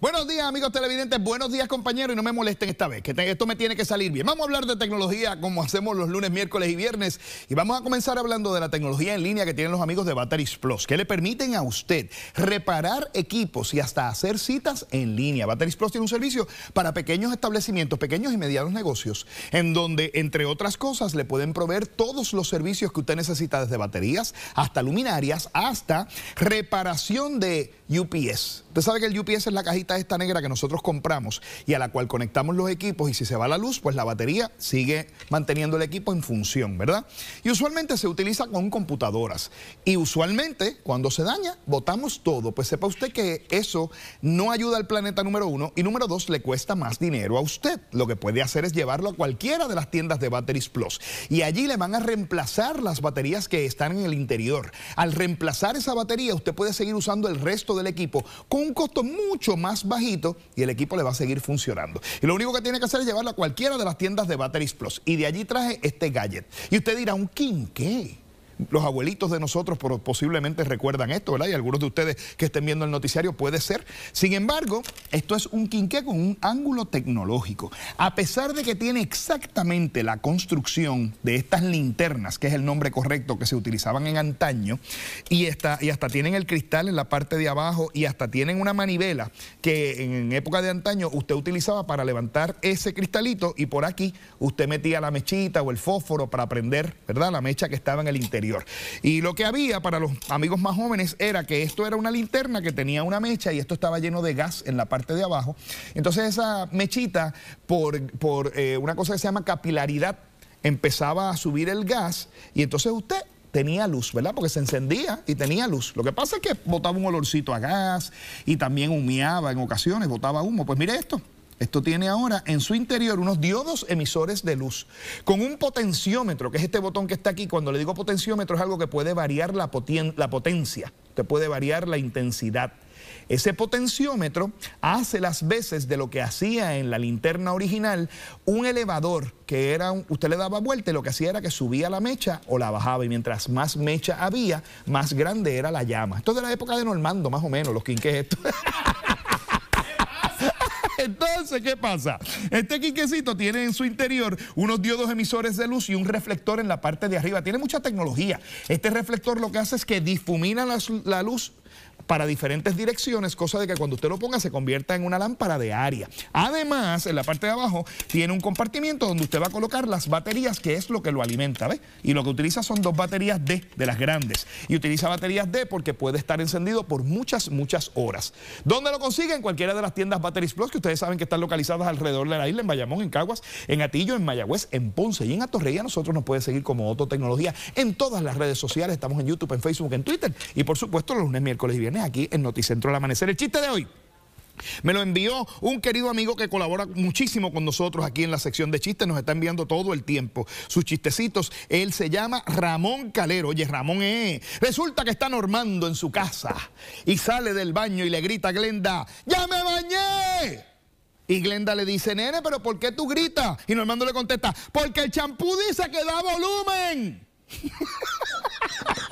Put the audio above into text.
Buenos días, amigos televidentes. Buenos días, compañeros. Y no me molesten esta vez, que esto me tiene que salir bien. Vamos a hablar de tecnología como hacemos los lunes, miércoles y viernes. Y vamos a comenzar hablando de la tecnología en línea que tienen los amigos de Batteries Plus, que le permiten a usted reparar equipos y hasta hacer citas en línea. Batteries Plus tiene un servicio para pequeños establecimientos, pequeños y medianos negocios, en donde, entre otras cosas, le pueden proveer todos los servicios que usted necesita, desde baterías hasta luminarias, hasta reparación de UPS. Usted sabe que el UPS es la cajita esta negra que nosotros compramos y a la cual conectamos los equipos y si se va la luz, pues la batería sigue manteniendo el equipo en función, ¿verdad? Y usualmente se utiliza con computadoras y usualmente cuando se daña, botamos todo. Pues sepa usted que eso no ayuda al planeta número uno y número dos, le cuesta más dinero a usted. Lo que puede hacer es llevarlo a cualquiera de las tiendas de Batteries Plus y allí le van a reemplazar las baterías que están en el interior. Al reemplazar esa batería, usted puede seguir usando el resto del equipo con un costo mucho más bajito y el equipo le va a seguir funcionando. Y lo único que tiene que hacer es llevarlo a cualquiera de las tiendas de battery Plus. Y de allí traje este gadget. Y usted dirá, ¿un king qué? los abuelitos de nosotros posiblemente recuerdan esto, ¿verdad? Y algunos de ustedes que estén viendo el noticiario puede ser. Sin embargo, esto es un quinqué con un ángulo tecnológico. A pesar de que tiene exactamente la construcción de estas linternas, que es el nombre correcto que se utilizaban en antaño, y, y hasta tienen el cristal en la parte de abajo y hasta tienen una manivela que en época de antaño usted utilizaba para levantar ese cristalito y por aquí usted metía la mechita o el fósforo para prender, ¿verdad? La mecha que estaba en el interior. Y lo que había para los amigos más jóvenes era que esto era una linterna que tenía una mecha y esto estaba lleno de gas en la parte de abajo. Entonces esa mechita, por, por eh, una cosa que se llama capilaridad, empezaba a subir el gas y entonces usted tenía luz, ¿verdad? Porque se encendía y tenía luz. Lo que pasa es que botaba un olorcito a gas y también humeaba en ocasiones, botaba humo. Pues mire esto, esto tiene ahora en su interior unos diodos emisores de luz con un potenciómetro, que es este botón que está aquí. Cuando le digo potenciómetro es algo que puede variar la, la potencia, que puede variar la intensidad. Ese potenciómetro hace las veces de lo que hacía en la linterna original un elevador que era, un, usted le daba vuelta y lo que hacía era que subía la mecha o la bajaba y mientras más mecha había, más grande era la llama. Esto es de la época de Normando, más o menos, los quinques esto? ¿qué pasa? Este quiquecito tiene en su interior unos diodos emisores de luz y un reflector en la parte de arriba. Tiene mucha tecnología. Este reflector lo que hace es que difumina la luz para diferentes direcciones, cosa de que cuando usted lo ponga se convierta en una lámpara de área. Además, en la parte de abajo tiene un compartimiento donde usted va a colocar las baterías, que es lo que lo alimenta, ¿ves? Y lo que utiliza son dos baterías D, de las grandes. Y utiliza baterías D porque puede estar encendido por muchas, muchas horas. ¿Dónde lo consigue? En cualquiera de las tiendas Batteries Plus, que ustedes saben que están localizadas alrededor de la isla, en Bayamón, en Caguas, en Atillo, en Mayagüez, en Ponce y en Atorreía. Nosotros nos puede seguir como Tecnología en todas las redes sociales. Estamos en YouTube, en Facebook, en Twitter y, por supuesto, los lunes, miércoles y viernes aquí en Noticentro del Amanecer. El chiste de hoy. Me lo envió un querido amigo que colabora muchísimo con nosotros aquí en la sección de chistes, nos está enviando todo el tiempo sus chistecitos. Él se llama Ramón Calero. Oye, Ramón, eh. Resulta que está normando en su casa y sale del baño y le grita a Glenda, ¡Ya me bañé! Y Glenda le dice, nene, pero ¿por qué tú gritas? Y Normando le contesta, porque el champú dice que da volumen.